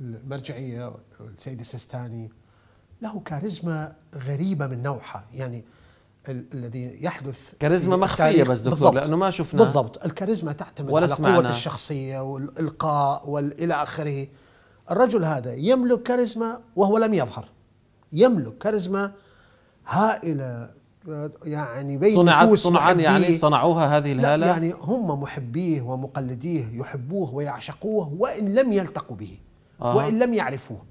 المرجعيه والسيد السيستاني له كاريزما غريبه من نوعها يعني الذي يحدث كاريزما مخفيه بس دكتور بالضبط لانه ما شفناه بالضبط الكاريزما تعتمد على قوه الشخصيه والالقاء والى اخره الرجل هذا يملك كاريزما وهو لم يظهر يملك كاريزما هائله يعني بين صنعت صنعا يعني صنعوها هذه الهاله يعني هم محبيه ومقلديه يحبوه ويعشقوه وان لم يلتقوا به آه. وإن لم يعرفوه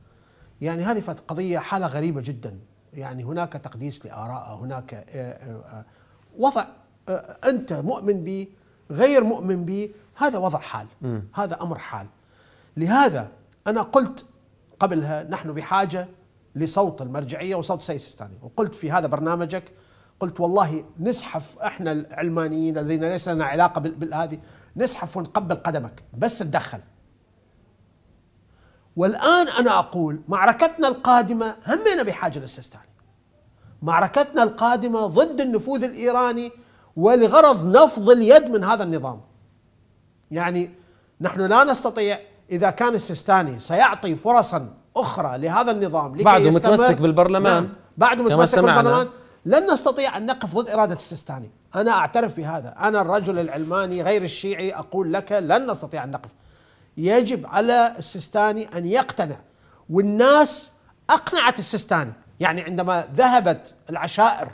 يعني هذه قضية حالة غريبة جدا يعني هناك تقديس لآراء هناك آه، آه، آه، وضع أنت مؤمن به غير مؤمن به هذا وضع حال م. هذا أمر حال لهذا أنا قلت قبلها نحن بحاجة لصوت المرجعية وصوت سيستاني وقلت في هذا برنامجك قلت والله نزحف احنا العلمانيين الذين ليس لنا علاقه بهذه نزحف ونقبل قدمك بس تدخل والآن أنا أقول معركتنا القادمة همنا بحاجة للسيستاني معركتنا القادمة ضد النفوذ الإيراني ولغرض نفض اليد من هذا النظام يعني نحن لا نستطيع إذا كان السيستاني سيعطي فرصا أخرى لهذا النظام لكي بعده متمسك بالبرلمان نعم. بعد بعده متمسك بالبرلمان لن نستطيع أن نقف ضد إرادة السيستاني أنا أعترف بهذا أنا الرجل العلماني غير الشيعي أقول لك لن نستطيع أن نقف يجب على السيستاني أن يقتنع والناس أقنعت السيستاني يعني عندما ذهبت العشائر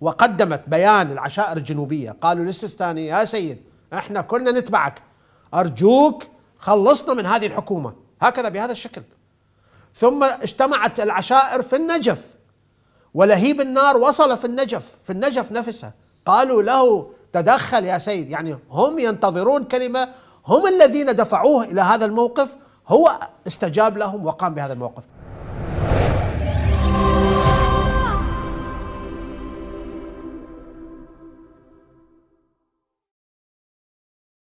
وقدمت بيان العشائر الجنوبية قالوا للسيستاني يا سيد احنا كلنا نتبعك أرجوك خلصنا من هذه الحكومة هكذا بهذا الشكل ثم اجتمعت العشائر في النجف ولهيب النار وصل في النجف في النجف نفسها قالوا له تدخل يا سيد يعني هم ينتظرون كلمة هم الذين دفعوه إلى هذا الموقف هو استجاب لهم وقام بهذا الموقف